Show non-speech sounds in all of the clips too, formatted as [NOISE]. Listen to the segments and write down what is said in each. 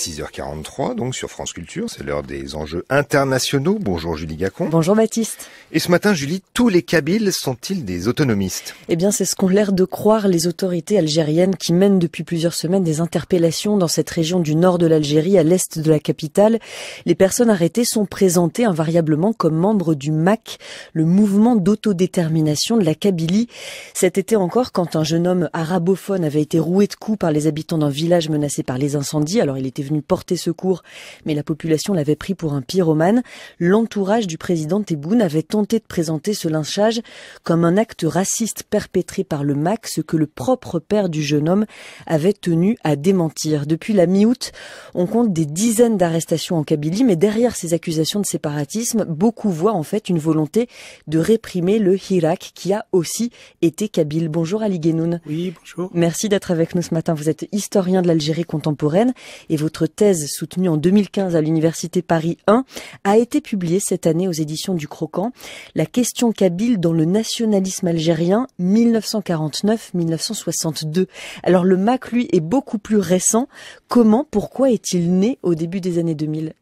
6h43, donc sur France Culture, c'est l'heure des enjeux internationaux. Bonjour Julie Gacon. Bonjour Baptiste. Et ce matin, Julie, tous les Kabyles sont-ils des autonomistes Eh bien, c'est ce qu'ont l'air de croire les autorités algériennes qui mènent depuis plusieurs semaines des interpellations dans cette région du nord de l'Algérie, à l'est de la capitale. Les personnes arrêtées sont présentées invariablement comme membres du MAC, le mouvement d'autodétermination de la Kabylie. Cet été encore, quand un jeune homme arabophone avait été roué de coups par les habitants d'un village menacé par les incendies, alors il était venu porter secours, mais la population l'avait pris pour un pyromane, l'entourage du président Tebboune avait tenté de présenter ce lynchage comme un acte raciste perpétré par le MAC, ce que le propre père du jeune homme avait tenu à démentir. Depuis la mi-août, on compte des dizaines d'arrestations en Kabylie, mais derrière ces accusations de séparatisme, beaucoup voient en fait une volonté de réprimer le Hirak qui a aussi été kabyle. Bonjour Ali Ghenoun. Oui, bonjour. Merci d'être avec nous ce matin. Vous êtes historien de l'Algérie contemporaine et votre thèse soutenue en 2015 à l'Université Paris 1, a été publiée cette année aux éditions du Croquant, La question kabyle dans le nationalisme algérien 1949-1962. Alors le MAC, lui, est beaucoup plus récent. Comment, pourquoi est-il né au début des années 2000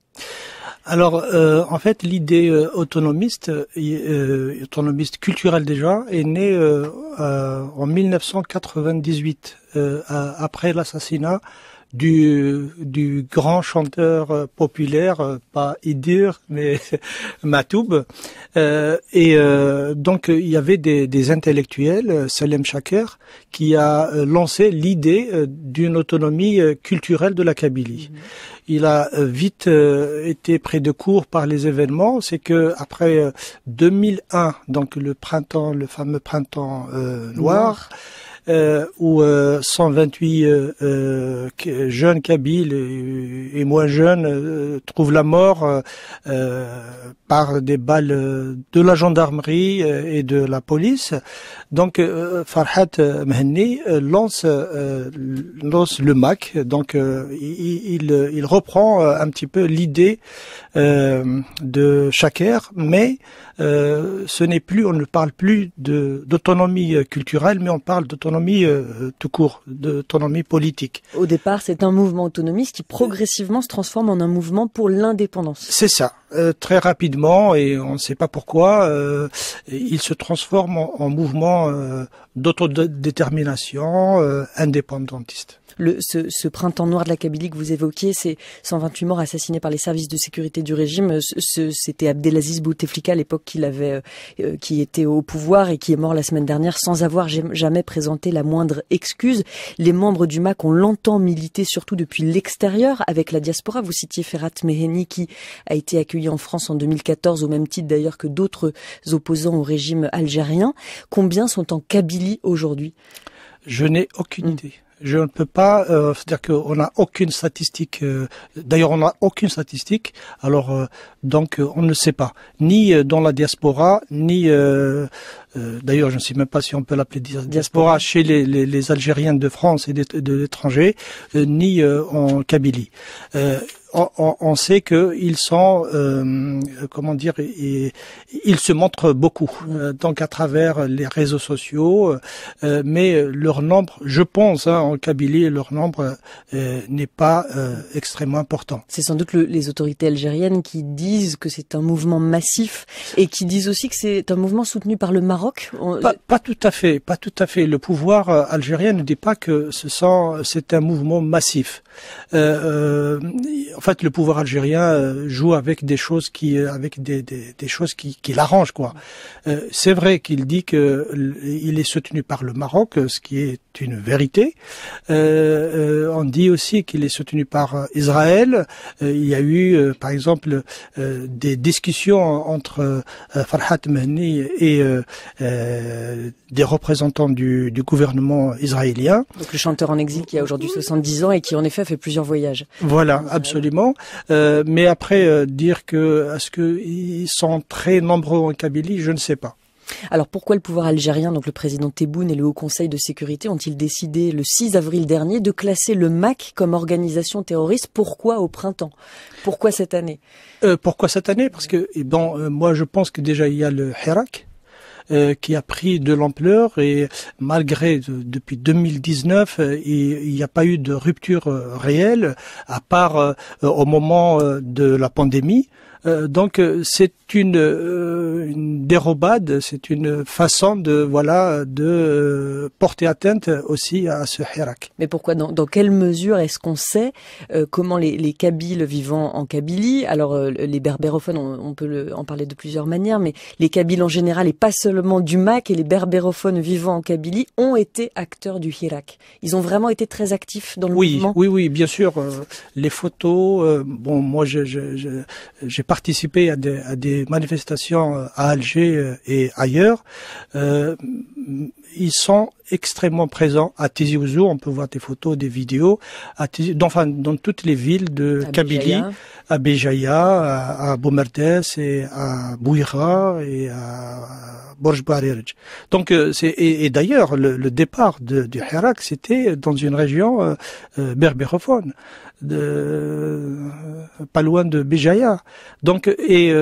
alors, euh, en fait, l'idée euh, autonomiste, euh, autonomiste culturelle déjà, est née en 1998, après l'assassinat du, du grand chanteur euh, populaire, euh, pas Idir, mais [LAUGHS] Matoub. Euh, et donc il y avait des, intellectuels, Salem Chaker, qui a lancé l'idée d'une autonomie culturelle de la Kabylie. Mhm. Il a vite été pris de court par les événements. C'est que après 2001, donc le printemps, le fameux printemps noir euh, où 128 euh, euh, euh, jeunes kabyles et, moins jeunes trouvent la mort par des balles de la gendarmerie et de la police. Donc Farhat Mehni lance, le MAC, donc il, il, reprend un petit peu l'idée de Chaker, mais ce n'est plus, on ne parle plus d'autonomie culturelle, mais on parle d'autonomie autonomie euh, euh, tout court, d'autonomie politique. Au départ, c'est un mouvement autonomiste qui progressivement se transforme en un mouvement pour l'indépendance. C'est ça. Euh, très rapidement, et on ne sait pas pourquoi, il se transforme en, en mouvement d'autodétermination indépendantiste ce, printemps noir de la Kabylie que vous évoquiez, ces 128 morts assassinés par les services de sécurité du régime, c'était Abdelaziz Bouteflika à l'époque qui euh, euh, qui était au pouvoir et qui est mort la semaine dernière sans avoir jamais présenté la moindre excuse. Les membres du MAC ont longtemps milité, surtout depuis l'extérieur, avec la diaspora. Vous citiez Ferhat Meheni qui a été accueilli en France en 2014, au même titre d'ailleurs que d'autres opposants au régime algérien. Combien sont en Kabylie aujourd'hui Je n'ai aucune hmm. idée je ne peux pas, euh, c'est-à-dire qu'on n'a aucune statistique. Euh, d'ailleurs, on n'a aucune statistique. Alors, euh, donc, on ne sait pas, ni dans la diaspora, ni euh, d'ailleurs je ne sais même pas si on peut l'appeler diaspora chez les, les, Algériens de France et de, l'étranger, euh, ni euh, en Kabylie. On, sait qu'ils sont, comment dire, et, ils se montrent beaucoup, donc à travers les réseaux sociaux, mais leur nombre, je pense, hein, en Kabylie, leur nombre n'est pas extrêmement important. C'est sans doute les autorités algériennes qui disent que c'est un mouvement massif et qui disent aussi que c'est un mouvement soutenu par le Maroc pas, tout à fait, pas tout à fait. Le pouvoir euh, algérien ne dit pas que ce sont, c'est un mouvement massif. Euh, euh, en fait, le pouvoir algérien euh, joue avec des choses qui, avec des, choses qui, qui l'arrangent quoi. c'est vrai qu'il dit que il est soutenu par le Maroc, ce qui est une vérité. on dit aussi qu'il est soutenu par Israël. il y a eu, par exemple, des discussions entre Farhat Mehni et des représentants du, gouvernement israélien. Donc le chanteur en exil qui a aujourd'hui 70 ans et qui en effet fait plusieurs voyages. Voilà, euh, absolument. Euh, mais après, euh, dire que est-ce qu'ils sont très nombreux en Kabylie, je ne sais pas. Alors pourquoi le pouvoir algérien, donc le président Tebboune et le Haut Conseil de sécurité ont-ils décidé le 6 avril dernier de classer le MAC comme organisation terroriste Pourquoi au printemps Pourquoi cette année Pourquoi cette année Parce que eh bon, moi je pense que déjà il y a le Hirak euh, qui a pris de l'ampleur et malgré euh, depuis 2019, euh, il n'y a pas eu de rupture réelle à part au moment de la pandémie. Euh, donc euh, c'est une, euh, une, dérobade, c'est une façon de voilà de porter atteinte aussi à ce hirak. Mais pourquoi dans, dans quelle mesure est-ce qu'on sait comment les, les, Kabyles vivant en Kabylie, alors les berbérophones on, peut le, en parler de plusieurs manières, mais les Kabyles en général et pas seulement du Mac et les berbérophones vivant en Kabylie ont été acteurs du hirak. Ils ont vraiment été très actifs dans le oui, mouvement. Oui, oui, bien sûr. les photos, bon, moi j'ai participer à des, à des manifestations euh, à Alger euh, et ailleurs, euh, ils sont extrêmement présents à Tizi Ouzou. On peut voir des photos, des vidéos, à dans, enfin, dans toutes les villes de Kabylie, à Béjaïa, à, à et à Bouira et à Borj Barirj. Donc, euh, c'est et, d'ailleurs, le, départ du Hirak, c'était dans une région euh, euh, berbérophone, de, pas loin de Béjaïa. Donc, et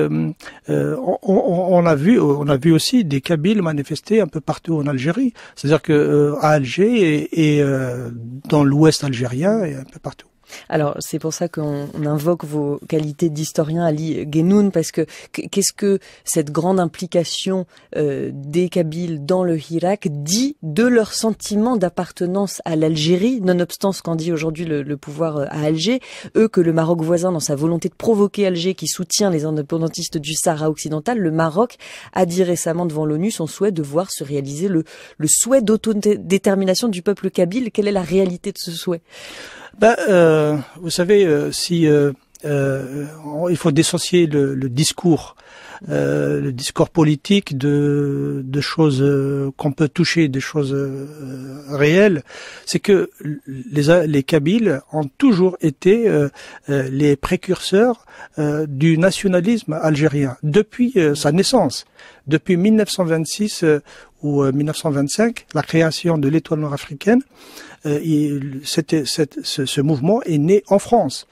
on, on, a vu, on a vu aussi des Kabyles manifester un peu partout en Algérie c'est-à-dire que euh, Alger et, et euh, dans l'Ouest algérien et un peu partout alors c'est pour ça qu'on invoque vos qualités d'historien Ali Genoun, parce que qu'est-ce que cette grande implication euh, des Kabyles dans le Hirak dit de leur sentiment d'appartenance à l'Algérie, nonobstant ce qu'en dit aujourd'hui le, pouvoir euh, à Alger, eux que le Maroc voisin, dans sa volonté de provoquer Alger, qui soutient les indépendantistes du Sahara occidental, le Maroc a dit récemment devant l'ONU son souhait de voir se réaliser le, le souhait d'autodétermination du peuple kabyle. Quelle est la réalité de ce souhait bah, euh, vous savez, euh, si euh, euh il faut dissocier le, discours, le discours politique de, de choses qu'on peut toucher, des choses réelles, c'est que les, les Kabyles ont toujours été les précurseurs du nationalisme algérien depuis sa naissance depuis 1926 ou 1925, euh, la création de l'étoile nord-africaine, euh, ce, mouvement est né en France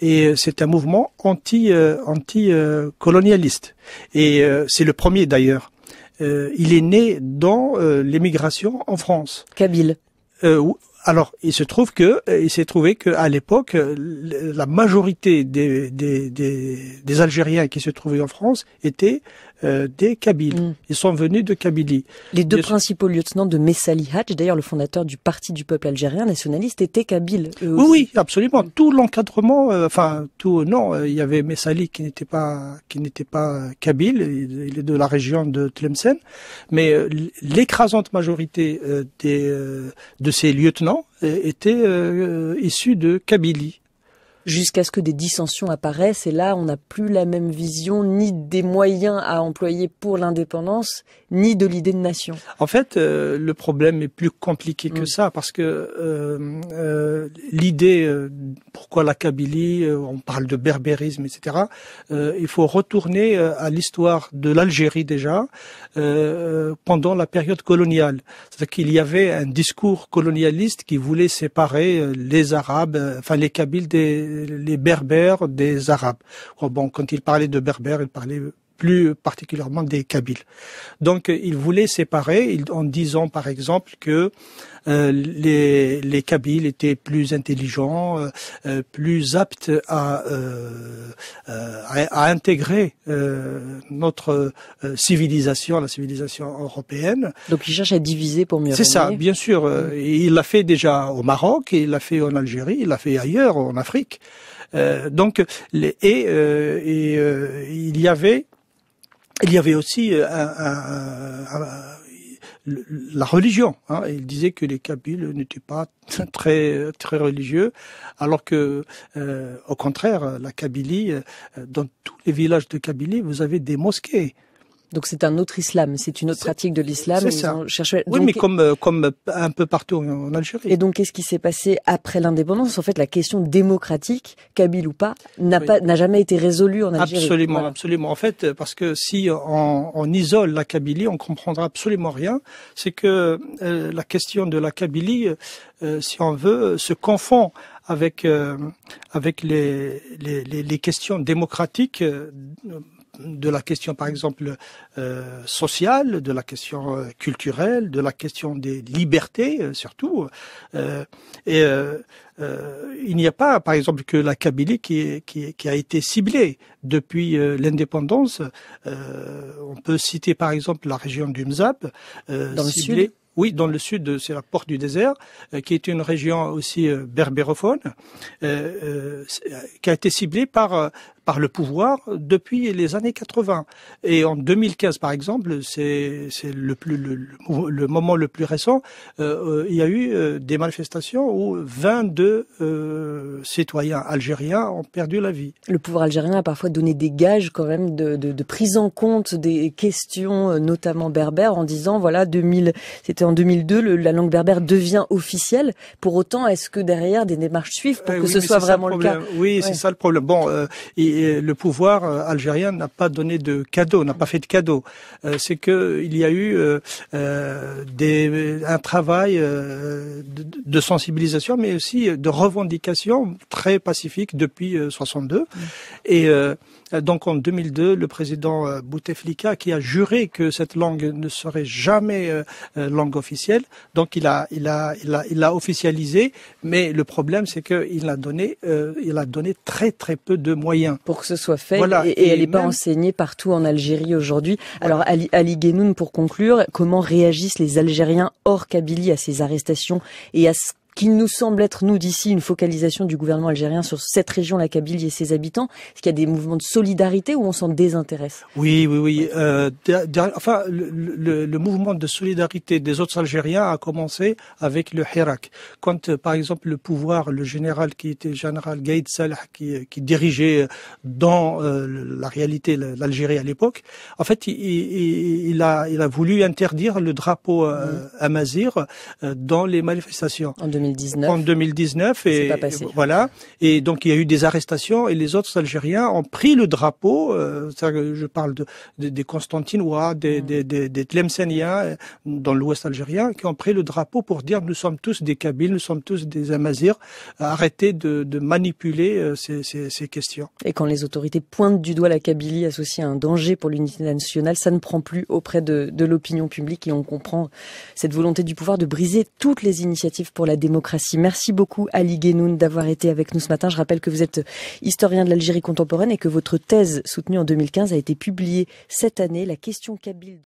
et euh, c'est un mouvement anti colonialiste et c'est le premier d'ailleurs. il est né dans l'émigration en France. Kabyle. alors, il se trouve que il s'est trouvé qu'à l'époque, la majorité des Algériens qui se trouvaient en France étaient euh, des Kabyles. Mm. Ils sont venus de Kabylie. Les deux principaux lieutenants de Messali Hadj, d'ailleurs le fondateur du Parti du peuple algérien nationaliste, étaient Kabyles. Oui, oui, absolument. Mm. Tout l'encadrement, euh, enfin tout, non, euh, il y avait Messali qui n'était pas qui n'était pas Kabyle, il, est de la région de Tlemcen, mais l'écrasante majorité des de ces lieutenants étaient issus de Kabylie jusqu'à ce que des dissensions apparaissent et là on n'a plus la même vision ni des moyens à employer pour l'indépendance ni de l'idée de nation. En fait, euh, le problème est plus compliqué que mm. ça parce que euh, euh l'idée euh, pourquoi la Kabylie, on parle de berbérisme, etc. il faut retourner à l'histoire de l'Algérie déjà pendant la période coloniale, c'est-à-dire qu'il y avait un discours colonialiste qui voulait séparer les Arabes, enfin les Kabyles des les Berbères des Arabes. Oh, bon, quand il parlait de Berbères, il parlait plus particulièrement des Kabyles. Donc euh, il voulait séparer en disant par exemple que euh, les, les Kabyles étaient plus intelligents, euh, plus aptes à, à, intégrer notre civilisation, la civilisation européenne. Donc il cherche à diviser pour mieux. C'est ça, bien sûr. Mm. Il l'a fait déjà au Maroc, il l'a fait en Algérie, il l'a fait ailleurs, en Afrique. donc les, et, et il y avait il y avait aussi euh, la religion. Hein. Il disait que les Kabyles n'étaient pas [LAUGHS] très très religieux, alors que euh, au contraire, la Kabylie, euh, dans tous les villages de Kabylie, vous avez des mosquées. Donc c'est un autre islam, c'est une autre pratique de l'islam. C'est Oui, mais comme euh, comme euh, un peu partout en Algérie. Et donc qu'est-ce qui s'est passé après l'indépendance En fait, la question démocratique, kabyle ou pas, n'a pas n'a jamais été résolue en Algérie. Absolument, absolument. En fait, parce que si on, on isole la Kabylie, on comprendra absolument rien. C'est que euh, la question de la Kabylie, si on veut, se confond avec avec les, les, les questions démocratiques de la question, par exemple, euh, sociale, de la question euh, culturelle, de la question des libertés, euh, surtout. et il n'y a pas, par exemple, que la Kabylie qui, qui, a été ciblée depuis l'indépendance. on peut citer, par exemple, la région du Mzab, Oui, dans le sud, c'est la porte du désert, qui est une région aussi berbérophone, qui a été ciblée par par le pouvoir depuis les années 80. Et en 2015, par exemple, c'est le, le, moment le plus récent, euh, euh, il y a eu euh, des manifestations où 22 citoyens algériens ont perdu la vie. Le pouvoir algérien a parfois donné des gages quand même de, prise en compte des questions, notamment berbères, en disant, voilà, 2000, c'était en 2002, la langue berbère devient officielle. Pour autant, est-ce que derrière, des démarches suivent pour que ce soit vraiment le cas Oui, c'est ça le problème. Bon, et, et le pouvoir euh, algérien n'a pas donné de cadeau, n'a pas fait de cadeau. Euh, c'est qu'il y a eu euh, un travail de, sensibilisation, mais aussi de revendication très pacifique depuis 62. Mm. Et donc en 2002, le président Bouteflika, qui a juré que cette langue ne serait jamais langue officielle, donc il a, il officialisé. Mais le problème, c'est qu'il a donné, a donné très très peu de moyens pour que ce soit fait et, elle n'est pas enseignée partout en Algérie aujourd'hui. Alors Ali, Ali pour conclure, comment réagissent les Algériens hors Kabylie à ces arrestations et à ce qu'il nous semble être, nous, d'ici, une focalisation du gouvernement algérien sur cette région, la Kabylie et ses habitants Est-ce qu'il y a des mouvements de solidarité ou on s'en désintéresse Oui, oui, oui. Euh, enfin, le, mouvement de solidarité des autres Algériens a commencé avec le Hirak. Quand, euh, par exemple, le pouvoir, le général qui était général Gaïd Salah, qui, euh, dirigeait dans la réalité l'Algérie à l'époque, en fait, il, a, voulu interdire le drapeau mm. amazir dans les manifestations. 2019. En 2019 et voilà. Et donc il y a eu des arrestations et les autres Algériens ont pris le drapeau. Euh, je parle de, des Constantinois, des, mm. Tlemceniens euh, dans l'Ouest algérien qui ont pris le drapeau pour dire nous sommes tous des Kabyles, nous sommes tous des Amazirs. Arrêtez de, manipuler euh, ces, questions. Et quand les autorités pointent du doigt la Kabylie associée à un danger pour l'unité nationale, ça ne prend plus auprès de, de l'opinion publique et on comprend cette volonté du pouvoir de briser toutes les initiatives pour la démocratie Merci beaucoup Ali Guénoun d'avoir été avec nous ce matin. Je rappelle que vous êtes historien de l'Algérie contemporaine et que votre thèse soutenue en 2015 a été publiée cette année, La question kabyle.